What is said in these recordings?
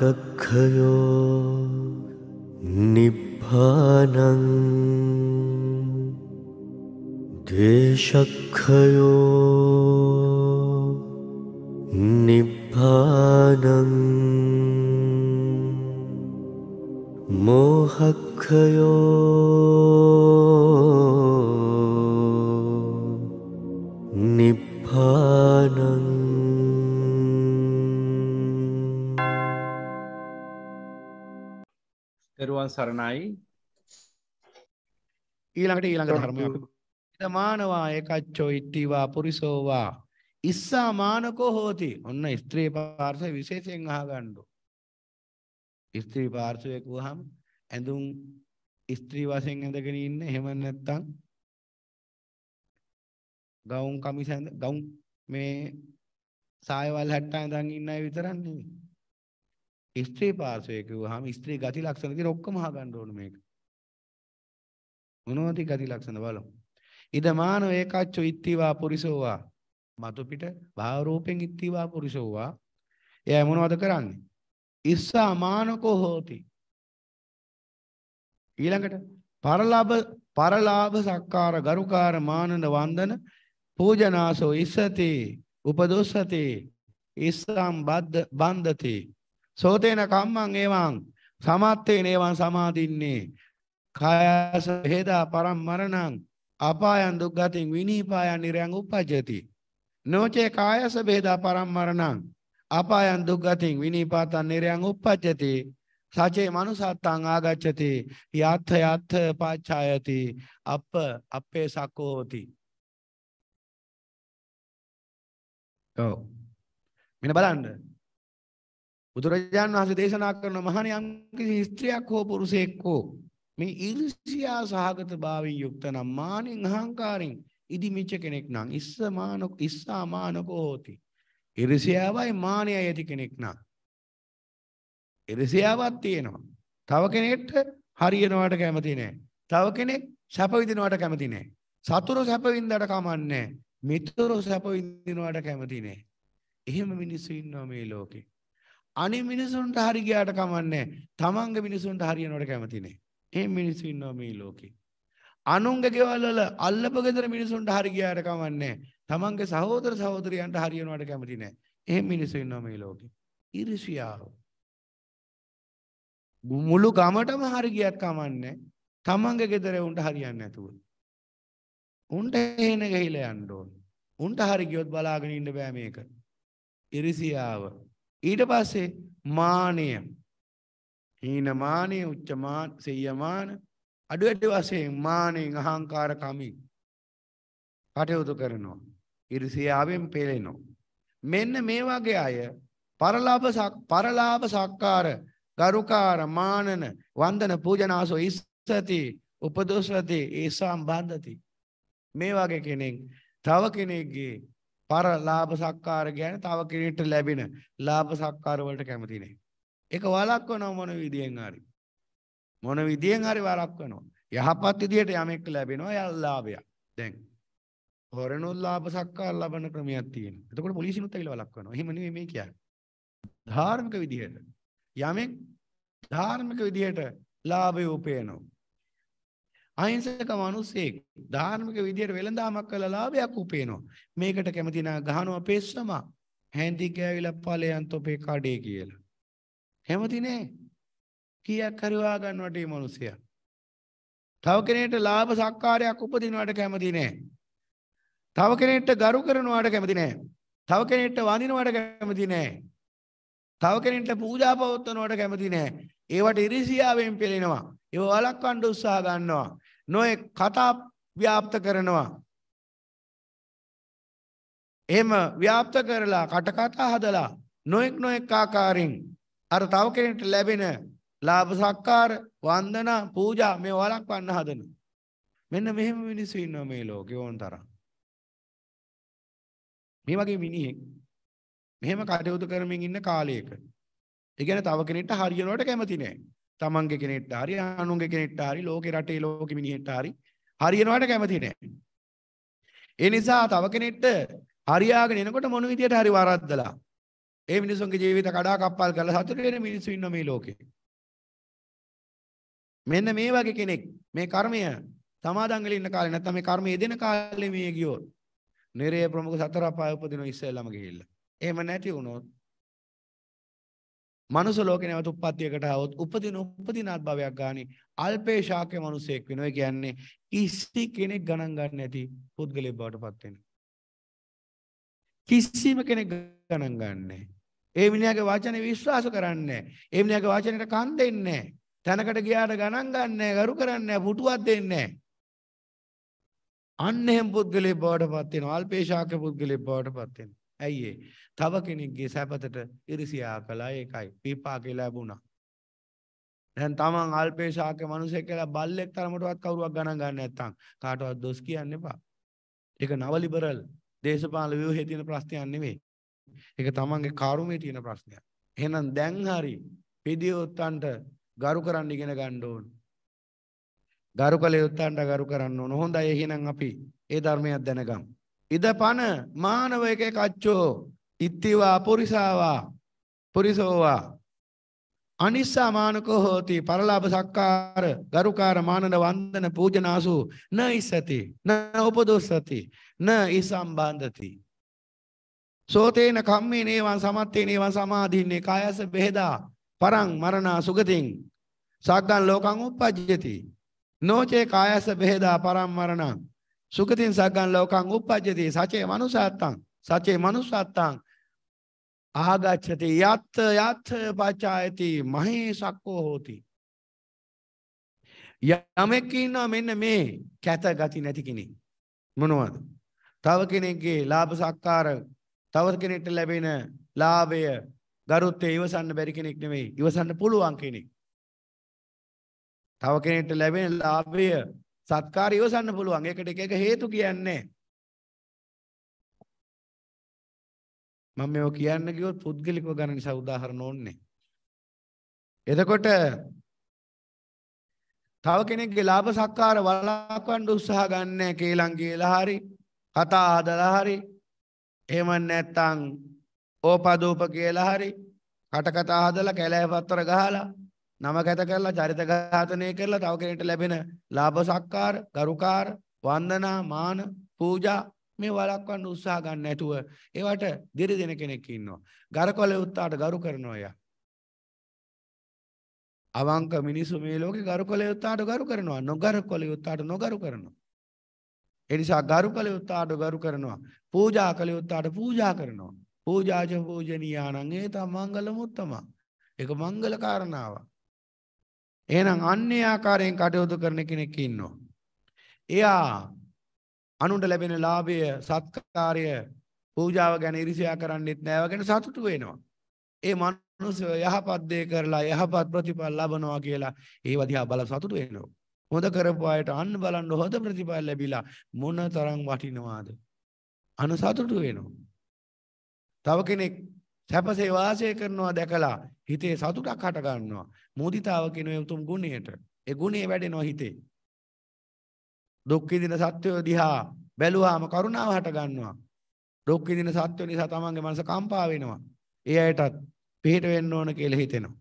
कक्षयो निफानम् द्वेखयो निभानं मोहक्षयो තෙරුවන් සරණයි ඊළඟට ඊළඟ ධර්මය මානවා ඒකච්චෝ ඉට්ටිවා පුරිසෝවා ඉස්සා මානකෝ හෝති ඔන්න ස්ත්‍රී පාර්ශවය විශේෂයෙන් අහගන්නු ස්ත්‍රී පාර්ශවය කිව්වහම ඇඳුම් ස්ත්‍රී වශයෙන් ඇඳගෙන ඉන්න එහෙම නැත්නම් ගවුම් කමිස ගවුම් මේ සායවල් හැට්ටා ඉඳන් ඉන්න අය විතරක් නෙවෙයි ස්ත්‍රී පාර්ශවය කිව්වහම ස්ත්‍රී ගති ලක්ෂණ විදිහට ඔක්කොම අහගන්න ඕනේ මේක. මොනවද ගති ලක්ෂණ බලමු. ඉදමානෝ ඒකච්චෝ ඉත්තිවා පුරිසෝවා. මතු පිට භාව රූපෙන් ඉත්තිවා පුරිසෝවා. එයා මොනවද කරන්නේ? ඉස්සා මානකෝ හෝති. ඊළඟට පරලාභ පරලාභ සක්කාර ගරුකාර මානන වන්දන පූජනාසෝ ඉස්සති උපදොස්සති ඉස්සම් බද්ද බන්දති සෝතේන කම්මං ඒවං සමත්තේ නේවං සමාදින්නේ කායස හේදා පරම්මරණං අපායන් දුක්ගතින් විනීපායන් නිරයන් උපජ්ජති නොචේ කායස බේදා පරම්මරණං අපායන් දුක්ගතින් විනීපාතන් නිරයන් උපජ්ජති සචේ මනුසත්තං ආගච්ඡති යත්ථ යත්ථ පාච්ඡායති අප්ප අපේ සකෝති ඔව් මෙන්න බලන්න බුදුරජාන් වහන්සේ දේශනා කරන මහණ යම් කිසි ස්ත්‍රියක් හෝ පුරුෂයෙක් හෝ මේ ඊර්ෂ්‍යා සහගත භාවයෙන් යුක්ත නම් මානෙන් අහංකාරෙන් ඉදිමිච්ච කෙනෙක් නම් ඉස්සමානක ඉස්සමානකෝ හෝති. ඊර්ෂ්‍යාවයි මානෙයි ඇති කෙනෙක් නම් ඊර්ෂ්‍යාවක් තියෙනවා. තව කෙනෙක්ට හරියනවට කැමති නැහැ. තව කෙනෙක් සැප විඳිනවට කැමති නැහැ. සතුරු සැප විඳලාට කමන්නේ නැහැ. මිතුරු සැප විඳිනවට කැමති නැහැ. එහෙම මිනිස්සු ඉන්නවා මේ ලෝකේ. අනේ මිනිසුන්ට හරි ගියාට කමන්නේ. තමන්ගේ මිනිසුන්ට හරියනවට කැමති නෑ. එහෙම මිනිස්සු ඉන්නවා මේ ලෝකේ. අනුන්ගේ ගෙවල් වල අල්ලප ගෙදර මිනිසුන්ට හරි ගියාට කමන්නේ. තමන්ගේ සහෝදර සහෝදරියන්ට හරියනවට කැමති නෑ. එහෙම මිනිස්සු ඉන්නවා මේ ලෝකේ. ඉරිසියාව. මුළු ගමටම හරි ගියත් කමන්නේ. තමන්ගේ ගෙදර උන්ට හරියන්නේ නැතුව. උන්ට හේන ගහිලා යන්න ඕන. උන්ට හරි ගියොත් බලාගෙන ඉන්න බෑ මේක. ඉරිසියාව ඊට පස්සේ මානය හීන මානය උච්චමාන සෙය්‍යමාන අඩු වැඩි වශයෙන් මානෙන් අහංකාර කමින් කටයුතු කරනවා ඉරිසියාවෙන් පෙළෙනවා මෙන්න මේ වගේ අය පරලාභ පරලාභ සක්කාර ගරුකාර මානන වන්දන පූජනාසෝ ඉස්සති උපදෝසති ඒසම් බන්ධති මේ වගේ කෙනෙක් තව කෙනෙක්ගේ පර ලාභ සක්කාර කියන්නේ තව කෙනෙක්ට ලැබෙන ලාභ සක්කාර වලට කැමති නැහැ. ඒක වළක්වනවා මොන විදියෙන් හරි. මොන විදියෙන් හරි වළක්වනවා. යහපත් විදියට යමෙක් ලැබෙනවා යල්ලාභයක්. දැන් හොරණුල් ලාභ සක්කාර ලබන ක්‍රමයක් තියෙනවා. එතකොට පොලිසියනුත් ඇවිල්ලා වළක්වනවා. එහෙම නෙමෙයි මේ කියන්නේ. ධාර්මික විදියට යමෙක් ධාර්මික විදියට ලාභය උපයනවා. අහිංසක මිනිසෙක් ධාර්මික විදියට වෙළඳාමක් කළා ලාභයක් උපේනවා. මේකට කැමති නා ගහනවා පෙස්සම. හැන්දි ගෑවිලා ඵලයන් තොපේ කඩේ කියලා. කැමති නෑ. කීයක් කරවා ගන්නවට මේ මිනිසයා. තව කෙනෙක්ට ලාභ සක්කාරයක් උපදිනවට කැමති නෑ. තව කෙනෙක්ට ගරු කරනවට කැමති නෑ. තව කෙනෙක්ට වඳිනවට කැමති නෑ. තව කෙනෙක්ට පූජා පවත්වනවට කැමති නෑ. ඒවට ඉරිසියාවෙන් පෙළෙනවා. ඒව වළක්වන්න උත්සාහ ගන්නවා. නොයෙක් කතා ව්‍යාප්ත කරනවා. එහෙම ව්‍යාප්ත කරලා කටකතා හදලා නොයෙක් නොයෙක් ආකාරයෙන් අර තව කෙනෙක්ට ලැබෙන ලාභ සක්කාර වන්දනා පූජා මේ වළක්වන්න හදන. මෙන්න මෙහෙම මිනිස්සු ඉන්නවා මේ ලෝකේ ඕන තරම්. මේ වගේ මිනිහෙක් මෙහෙම කටයුතු කරමින් ඉන්න කාලයක. ඒ කියන්නේ තව කෙනෙක්ට හරියනවට කැමති නැහැ. තමන්ගේ කෙනෙක්ට හරි අනුන්ගේ කෙනෙක්ට හරි ලෝකේ රටේ ලෝකෙ මිනිහෙක්ට හරි හරියනවට කැමති නැහැ. ඒ නිසා තව කෙනෙක්ට හරියාගෙන එනකොට මොන විදියට හරි වරද්දලා ඒ මිනිසුන්ගේ ජීවිත කඩා කප්පල් කරලා සතුට වෙන මිනිස්සු ඉන්නවා මේ ලෝකේ. මෙන්න මේ වගේ කෙනෙක් මේ කර්මය සමාදන් වෙලා ඉන්න කාලේ නැත්නම් මේ කර්මය යෙදෙන කාලේ මේ ගියොත් නිරේ ප්‍රමුඛ සතර අපාය උපදින ඉස්සෙල්ලාම ගිහිල්ලා. එහෙම නැති වුණොත් මනුස ලෝකේ නැවත උප්පත්තියකට આવොත් උපදින උපදිනාත් භවයක් ගානේ අල්පේ ශාක්‍ය මිනිසෙක් වෙනවා කියන්නේ කිසි කෙනෙක් ගණන් ගන්න නැති පුද්ගලයෙක් බවට පත් වෙනවා කිසිම කෙනෙක් ගණන් ගන්නෑ ඒ මිනිහාගේ වචනේ විශ්වාස කරන්නේ ඒ මිනිහාගේ වචනෙට කන් දෙන්නේ තැනකට ගියාට ගණන් ගන්නෑ ගරු කරන්නේ පුටුවක් දෙන්නේ අන්න එහෙම පුද්ගලයෙක් බවට පත් වෙනවා අල්පේ ශාක්‍ය පුද්ගලයෙක් බවට පත් වෙනවා ඇයි ඒ? තව කෙනෙක්ගේ සැපතට ඉරිසියා කළා ඒකයි. විපාකේ ලැබුණා. දැන් තමන් අල්පේශාක මිනිසෙක් කියලා බල්ලෙක් තරමටවත් කවුරුවක් ගණන් ගන්න නැත්තම් කාටවත් දොස් කියන්න එපා. ඒක නව ලිබරල් දේශපාලන ව්‍යුහයේ තියෙන ප්‍රශ්නයක් නෙමෙයි. ඒක තමන්ගේ කාරුමේ තියෙන ප්‍රශ්නයක්. එහෙනම් දැන් හරි පිදියොත්තන්ට ගරු කරන්න ඉගෙන ගන්න ඕන. ගරු කළ යුත්තන්ට ගරු කරන්න ඕන. හොඳයි එහෙනම් අපි ඒ ධර්මයක් දැනගමු. ඉද පන මානව එක කච්චෝ ඉත්තිවා පුරිසාවා පුරිසෝවා අනිස්සා මානකෝ හෝති පරලාභ සක්කාර ගරුකාර මානන වන්දන පූජනාසු න ඉස්සති න උපදොස්සති න ඉසම්බන්ධති සෝතේන කම්මේ නේවන් සමත්තේ නේවන් සමාධින්නේ කායස බෙහෙදා පරං මරණා සුගතින් සක්ගන් ලෝකං උප්පජ්ජති නෝචේ කායස බෙහෙදා පරම් මරණං සුගතින් සග්ගන් ලෝකං උපජ්ජති සචේ මනුසාත්තං සචේ මනුසාත්තං ආගච්ඡති යත් යත් පචායති මහේ සක්කෝ හෝති යමෙක් ඉන්නවා මෙන්න මේ කැත ගති නැති කෙනෙක් මොනවද තව කෙනෙක්ගේ ලාභ සක්කාර තව කෙනෙක්ට ලැබෙන ලාභය ගරුත්වය ඉවසන්න බැරි කෙනෙක් නෙමෙයි ඉවසන්න පුළුවන් කෙනෙක් තව කෙනෙක්ට ලැබෙන ලාභය සත්කාර ඉවසන්න පුළුවන්. ඒකට එක එක හේතු කියන්නේ මම මේව කියන්න ගියොත් පුද්ගලිකව ගන්න නිසා උදාහරණ ඕන්නේ. එතකොට තව කෙනෙක්ගේ ලාභ සත්කාර වළක්වන්න උත්සාහ ගන්නෑ කේලම් කියලා හරි කතා හදලා හරි එහෙම නැත්නම් ඕපදූප කියලා හරි කට කතා හදලා කැලෑ පත්‍ර ගහලා නමගත කරලා චරිත ඝාතනය කරලා තව කෙනෙක්ට ලැබෙන ලාභ සක්කාර, ගරුකාර, වන්දනා, මාන, පූජා මේ වළක්වන්න උත්සාහ ගන්න නැතුව ඒවට දිරි දෙන කෙනෙක් ඉන්නවා. ගරකොලේ උත්තාට ගරු කරනවා යා. අවංක මිනිස්සු මේ ලෝකේ ගරුකොලේ උත්තාට ගරු කරනවා. නොගරුකොලේ උත්තාට නොගරු කරනවා. ඒ නිසා ගරුකොලේ උත්තාට ගරු කරනවා. පූජා කලේ උත්තාට පූජා කරනවා. පූජාජ පූජනීයානං ඒ තමංගල මුත්තම. ඒක මංගල කාරණාවක්. එහෙනම් අන්නේ ආකාරයෙන් කටයුතු කරන කෙනෙක් ඉන්නවා. එයා අනුන්ට ලැබෙන ලාභය, සත්කාරය, පූජාව ගැන ඉරිසියා කරන්නෙත් නෑ. ඒවා ගැන සතුටු වෙනවා. ඒ මනුස්සය යහපත් දේ කරලා යහපත් ප්‍රතිඵල ලබනවා කියලා ඒව දිහා බල සතුටු වෙනවා. හොඳ කරපු අයට අන්න බලන්න හොඳ ප්‍රතිඵල ලැබිලා මොන තරම් වටිනවාද? අන සතුටු වෙනවා. තව කෙනෙක් සැපසේ වාසය කරනවා දැකලා හිතේ සතුටක් හට ගන්නවා. මුදිතාව කියන උතුම් ගුණයට. ඒ ගුණේ වැඩෙනවා හිතේ. දුක් විඳින සත්වය දිහා බැලුවාම කරුණාව හට ගන්නවා. දුක් විඳින සත්වය නිසා තමන්ගේ මනස කම්පා වෙනවා. ඒ අයටත් පිහිට වෙන්න ඕන කියලා හිතෙනවා.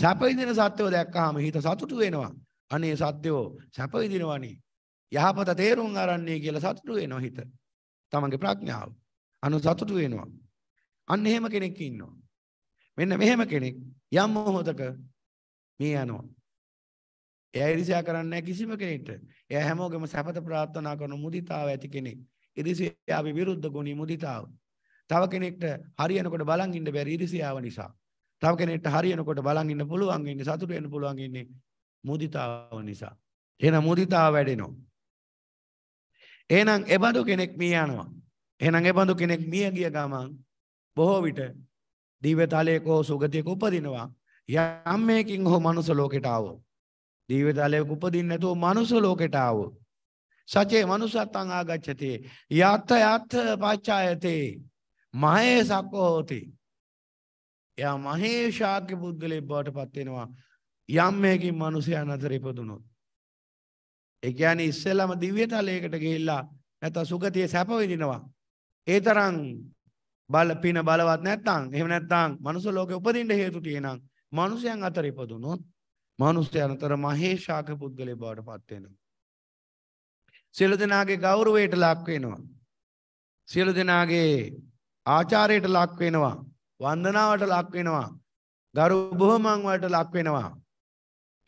සැප විඳින සත්වය දැක්කහම හිත සතුටු වෙනවා. අනේ සත්වෝ සැප විඳිනවනේ. යහපත තේරුම් අරන්නේ කියලා සතුටු වෙනවා හිත. තමන්ගේ ප්‍රඥාව. අනු සතුටු වෙනවා. අන්න එහෙම කෙනෙක් ඉන්නවා. මෙන්න මෙහෙම කෙනෙක් යම් මොහොතක මිය යනවා. එයා ඉරිසියා කරන්නේ කිසිම කෙනෙක්ට. එයා හැමෝගෙම සැපත ප්‍රාර්ථනා කරන මුදිතාව ඇති කෙනෙක්. ඉරිසියාව විරුද්ධ ගුණී මුදිතාව. තව කෙනෙක්ට හරියනකොට බලන් ඉන්න බැරි ඉරිසියාව නිසා. තව කෙනෙක්ට හරියනකොට බලන් ඉන්න පුළුවන් ඉන්නේ සතුට වෙන්න පුළුවන් ඉන්නේ මුදිතාව නිසා. එහෙනම් මුදිතාව වැඩෙනවා. එහෙනම් එබඳු කෙනෙක් මිය යනවා. එහෙනම් එබඳු කෙනෙක් මිය ගිය ගමන් බොහෝ විට දිව්‍යතලයක හෝ සුගතියක උපදිනවා. යම් මේකින් හෝ මනුස්ස ලෝකෙට ආවෝ. දිව්‍යතලයක උපදින්න නැතුව මනුස්ස ලෝකෙට ආවෝ. සචේ මනුසත්තං ආගච්ඡති. යත් යත් පච්ඡායතේ. මහේ සක්කෝති. එයා මහේශාක්‍ය පුද්ගලයෙක් බවට පත් වෙනවා. යම් මේකින් මිනිසයන් අතර ඉපදුනොත්. ඒ කියන්නේ ඉස්සෙල්ලාම දිව්‍යතලයකට ගිහිල්ලා නැත්නම් සුගතියේ සැප විඳිනවා. ඒ තරම් බල පින බලවත් නැත්නම් එහෙම නැත්නම් මනුස්ස ලෝකේ උපදින්න හේතු තියෙනම් මනුස්සයන් අතර ඉපදුනොත් මනුස්සයන් අතර මහේශාක පුද්ගලයා බවට පත් වෙනවා. සියලු දෙනාගේ ගෞරවයට ලක් වෙනවා. සියලු දෙනාගේ ආචාරයට ලක් වෙනවා. වන්දනාවට ලක් වෙනවා. ගරු බොහොමන් වලට ලක් වෙනවා.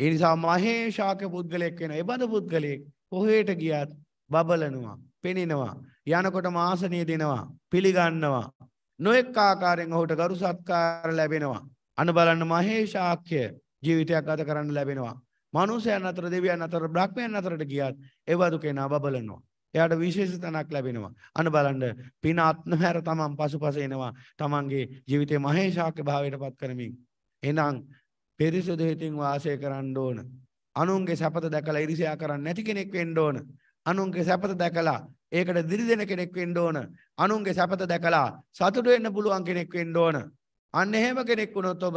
ඒ නිසා මහේශාක පුද්ගලයෙක් වෙන එබඳ පුද්ගලයෙක් කොහෙට ගියත් බබලනවා, පෙනෙනවා. යනකොට මාසනිය දෙනවා, පිළිගන්නවා. නොඑක් ආකාරයෙන් ඔහුට ගරු සත්කාර ලැබෙනවා. අන්න බලන්න මහේශාක්‍ය ජීවිතයක් ගත කරන්න ලැබෙනවා. මනුෂ්‍යයන් අතර දෙවියන් අතර බ්‍රහ්මයන් අතරට ගියත් ඒවදු කෙනා බබලනවා. එයාට විශේෂ තනක් ලැබෙනවා. අන්න බලන්න පින අත්නහැර තමන් පසුපස එනවා. තමන්ගේ ජීවිතේ මහේශාක්‍ය භාවයට පත් කරමින්. එහෙනම් පිරිසුදු හිතින් වාසය කරන්න ඕන. අනුන්ගේ සැපත දැකලා ඉරිසියා කරන්න නැති කෙනෙක් වෙන්න ඕන. අනුන්ගේ සැපත දැකලා ඒකට දිරිදෙන කෙනෙක් වෙන්න ඕන. අනුන්ගේ සැපත දැකලා සතුට වෙන්න පුළුවන් කෙනෙක් වෙන්න ඕන. අන්න එහෙම කෙනෙක් වුණොත් ඔබ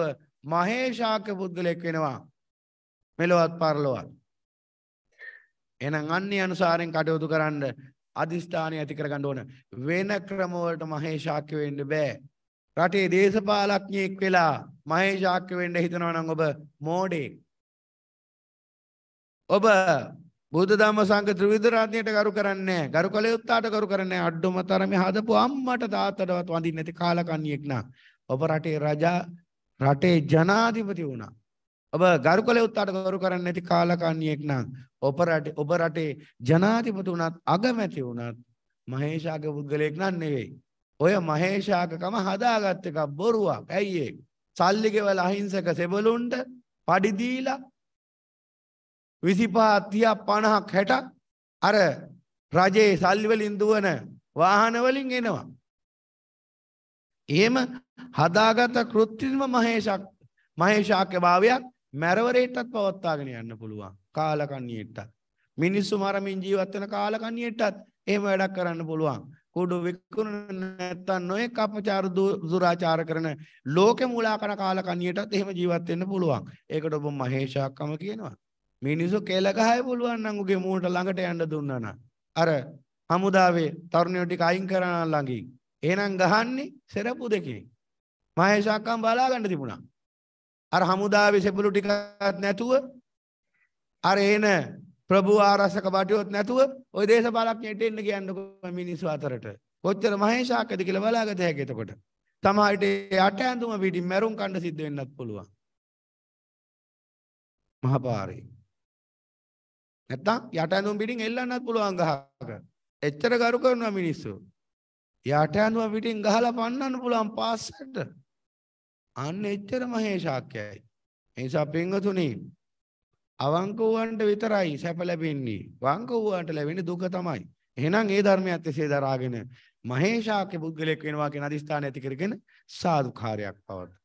මහේශාක්‍ය පුද්ගලෙක් වෙනවා. මෙලොවත් පරලොවත්. එහෙනම් අන්නේ අනුසාරයෙන් කටයුතු කරන්න අදිස්ථානය ඇති කරගන්න ඕන. වෙන ක්‍රම වලට මහේශාක්‍ය වෙන්න බෑ. රටේ දේශපාලඥයෙක් වෙලා මහේශාක්‍ය වෙන්න හිතනවා නම් ඔබ මෝඩෙක්. ඔබ බුද්ධ ධම්ම සංඝ ත්‍රිවිධ රත්නයට ගරු කරන්නේ ගරු කළ යුත්තාට ගරු කරන්නේ අඩොම තරමේ හදපු අම්මට තාත්තටවත් වඳින්නේ නැති කාලකන්ණියෙක් නා ඔබ රටේ රජා රටේ ජනාධිපති වුණා ඔබ ගරු කළ යුත්තාට ගරු කරන්නේ නැති කාලකන්ණියෙක් නා ඔබ රටේ ඔබ රටේ ජනාධිපති වුණත් අගමැති වුණත් මහේෂාගේ පුද්ගලයෙක් නන් නෙවෙයි ඔය මහේෂාකකම හදාගත් එක බොරුවක් ඇයි ඒ සල්ලි ගෙවලා අහිංසක සෙබළුන්ට පඩි දීලා 25 30 50ක් 60ක් අර රජේ සල්ලි වලින් දුවන වාහන වලින් එනවා. එහෙම හදාගත કૃත්‍රිම මහේෂක් මහේෂාක්‍ය භාවයක් මැරවරේටත් පවත්වාගෙන යන්න පුළුවන්. කාලකන්ණියෙටත්. මිනිස්සු මරමින් ජීවත් වෙන කාලකන්ණියෙටත් එහෙම වැඩක් කරන්න පුළුවන්. කුඩු විකුණන නැත්තම් නොයෙක් අපචාර දුරාචාර කරන ලෝකෙ මුලා කරන කාලකන්ණියටත් එහෙම ජීවත් වෙන්න පුළුවන්. ඒකට ඔබ මහේෂාක්කම කියනවා. මිනිස්සු කෙල ගහයි පුළුවන් නම් උගේ මූණට ළඟට යන්න දුන්නා නම් අර හමුදාවේ තරුණයෝ ටික අයින් කරනා ළඟින් එහෙනම් ගහන්නේ සරපු දෙකෙන් මහේශාක්කම් බලා ගන්න තිබුණා අර හමුදාවේ සෙපළු ටිකක් නැතුව අර එන ප්‍රභු ආරසක බටියොත් නැතුව ওই දේශපාලඥයෙක් එන්න කියන්නකො මිනිස්සු අතරට කොච්චර මහේශාක්‍යද කියලා බලාගත හැකි එතකොට තමාට යට ඇඳුම පිටින් මැරුම් කණ්ඩ සිද්ධ වෙන්නත් පුළුවන් මහපාරේ නැත්තම් යට ඇඳුම් පිටින් එල්ලන්නත් පුළුවන් ගහක. එච්චර ගරු කරනවා මිනිස්සු. යට ඇඳුම පිටින් ගහලා පන්නන්න පුළුවන් පාස්සට. අන්න එච්චර මහේශාක්‍යයි. ඒ නිසා පින්වතුනි අවංක වූවන්ට විතරයි සැප ලැබෙන්නේ. වංක වූවන්ට ලැබෙන්නේ දුක තමයි. එහෙනම් ඒ ධර්මයත් එසේ දරාගෙන මහේශාක්‍ය පුද්ගලෙක් වෙනවා කියන අදිස්ථාන ඇති කරගෙන සාදුකාරයක් පවත්වනවා.